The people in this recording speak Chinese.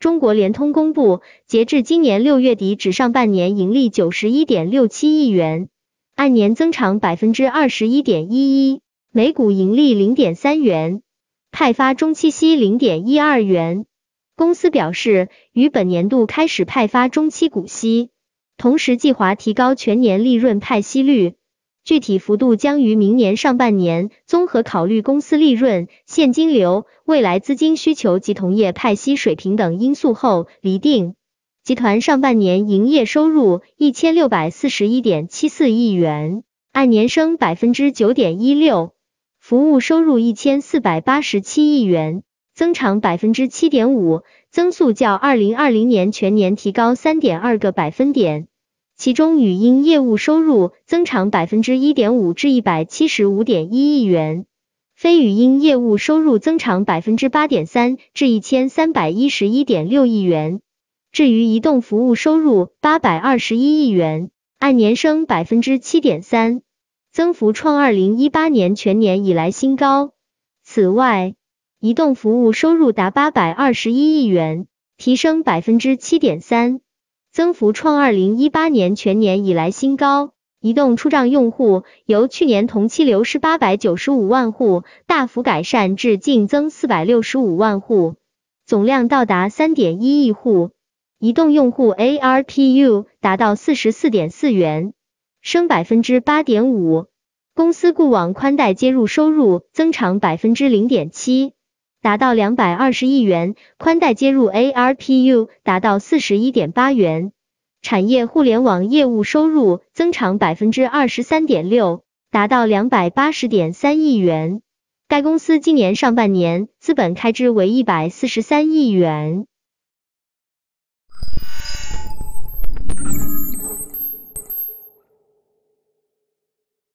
中国联通公布，截至今年六月底，止上半年盈利九十一点六七亿元，按年增长百分之二十一点一一，每股盈利零点三元，派发中期息零点一二元。公司表示，于本年度开始派发中期股息，同时计划提高全年利润派息率。具体幅度将于明年上半年，综合考虑公司利润、现金流、未来资金需求及同业派息水平等因素后厘定。集团上半年营业收入一千六百四十一点七四亿元，按年升百分之九点一六；服务收入一千四百八十七亿元，增长百分之七点五，增速较二零二零年全年提高三点二个百分点。其中语音业务收入增长百分之一点五至一百七十五点一亿元，非语音业务收入增长百分之八点三至一千三百一十一点六亿元。至于移动服务收入八百二十一亿元，按年升百分之七点三，增幅创二零一八年全年以来新高。此外，移动服务收入达八百二十一亿元，提升百分之七点三。增幅创二零一八年全年以来新高，移动出账用户由去年同期流失八百九十五万户大幅改善至净增四百六十五万户，总量到达三点一亿户，移动用户 ARPU 达到四十四点四元，升百分之八点五。公司固网宽带接入收入增长百分之零点七。达到两百二十亿元，宽带接入 ARPU 达到四十一点八元，产业互联网业务收入增长百分之二十三点六，达到两百八十点三亿元。该公司今年上半年资本开支为一百四十三亿元。